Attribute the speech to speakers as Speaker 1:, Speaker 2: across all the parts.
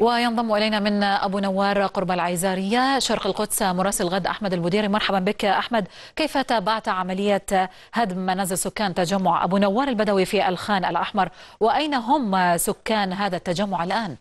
Speaker 1: وينضم الينا من ابو نوار قرب العيزاريه شرق القدس مراسل غد احمد البديري مرحبا بك احمد كيف تابعت عمليه هدم منازل سكان تجمع ابو نوار البدوي في الخان الاحمر واين هم سكان هذا التجمع الان؟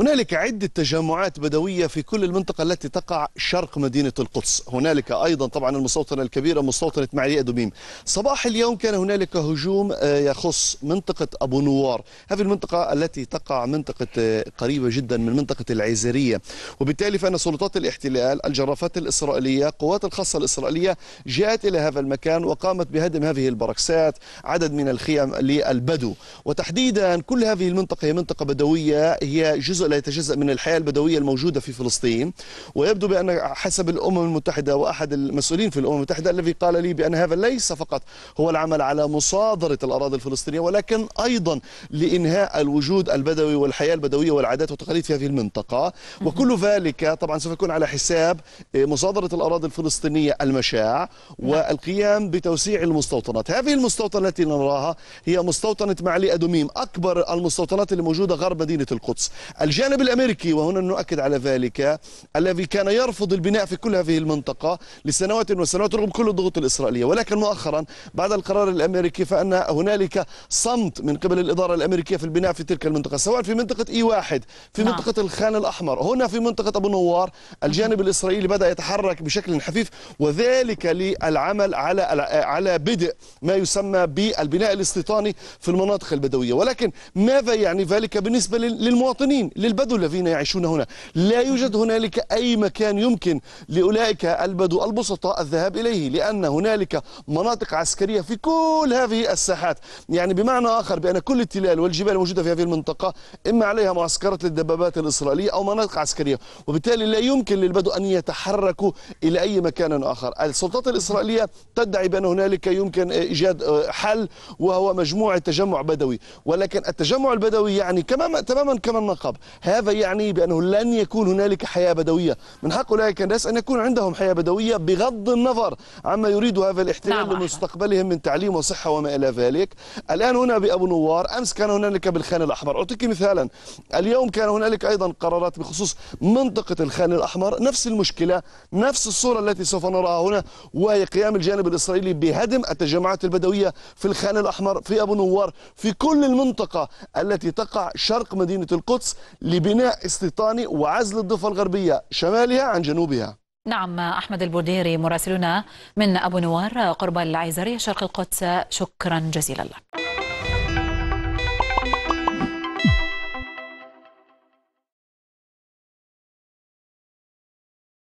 Speaker 2: هنالك عدة تجمعات بدوية في كل المنطقة التي تقع شرق مدينة القدس هنالك أيضا طبعا المستوطنة الكبيرة مستوطنة معلي أدوميم صباح اليوم كان هنالك هجوم آه، يخص منطقة أبو نوار هذه المنطقة التي تقع منطقة آه، قريبة جدا من منطقة العيزرية وبالتالي فأن سلطات الاحتلال الجرافات الإسرائيلية قوات الخاصة الإسرائيلية جاءت إلى هذا المكان وقامت بهدم هذه البركسات عدد من الخيم للبدو وتحديدا كل هذه المنطقة هي منطقة بدوية هي جزء لا يتجزأ من الحياة البدوية الموجودة في فلسطين ويبدو بأن حسب الأمم المتحدة وأحد المسؤولين في الأمم المتحدة الذي قال لي بأن هذا ليس فقط هو العمل على مصادرة الأراضي الفلسطينية ولكن أيضا لإنهاء الوجود البدوي والحياة البدوية والعادات والتقاليد في هذه المنطقة وكل ذلك طبعا سوف يكون على حساب آه، مصادرة الأراضي الفلسطينية المشاع نعم. والقيام بتوسيع المستوطنات هذه المستوطنة التي نراها هي مستوطنة معلي أدوميم أكبر المستوطنات الموجودة غرب مدينة القدس الج الجانب الأمريكي وهنا نؤكد على ذلك الذي كان يرفض البناء في كل هذه المنطقة لسنوات وسنوات رغم كل الضغوط الإسرائيلية ولكن مؤخرا بعد القرار الأمريكي فأن هنالك صمت من قبل الإدارة الأمريكية في البناء في تلك المنطقة سواء في منطقة إي واحد في نعم. منطقة الخان الأحمر هنا في منطقة أبو نوار الجانب الإسرائيلي بدأ يتحرك بشكل حفيف وذلك للعمل على على بدء ما يسمى بالبناء الاستيطاني في المناطق البدوية ولكن ماذا يعني ذلك بالنسبة للمواطنين للبدو الذين يعيشون هنا لا يوجد هنالك أي مكان يمكن لأولئك البدو البسطاء الذهاب إليه لأن هنالك مناطق عسكرية في كل هذه الساحات يعني بمعنى آخر بأن كل التلال والجبال الموجودة في هذه المنطقة إما عليها معسكرات للدبابات الإسرائيلية أو مناطق عسكرية وبالتالي لا يمكن للبدو أن يتحركوا إلى أي مكان آخر السلطات الإسرائيلية تدعي بأن هنالك يمكن إيجاد حل وهو مجموعة تجمع بدوي ولكن التجمع البدوي يعني كما تماما كما النقب هذا يعني بأنه لن يكون هنالك حياة بدوية من حق أولئك الناس أن يكون عندهم حياة بدوية بغض النظر عما يريد هذا الاحتلال نعم لمستقبلهم من تعليم وصحة وما إلى ذلك الآن هنا بأبو نوار أمس كان هنالك بالخان الأحمر أعطيك مثالا اليوم كان هنالك أيضا قرارات بخصوص منطقة الخان الأحمر نفس المشكلة نفس الصورة التي سوف نراها هنا وهي قيام الجانب الإسرائيلي بهدم التجمعات البدوية في الخان الأحمر في أبو نوار في كل المنطقة التي تقع شرق مدينة القدس لبناء استيطاني وعزل الضفة الغربية شمالها عن جنوبها
Speaker 1: نعم أحمد البوديري مراسلنا من أبو نوار قرب العيزرية شرق القدس شكرا جزيلا لك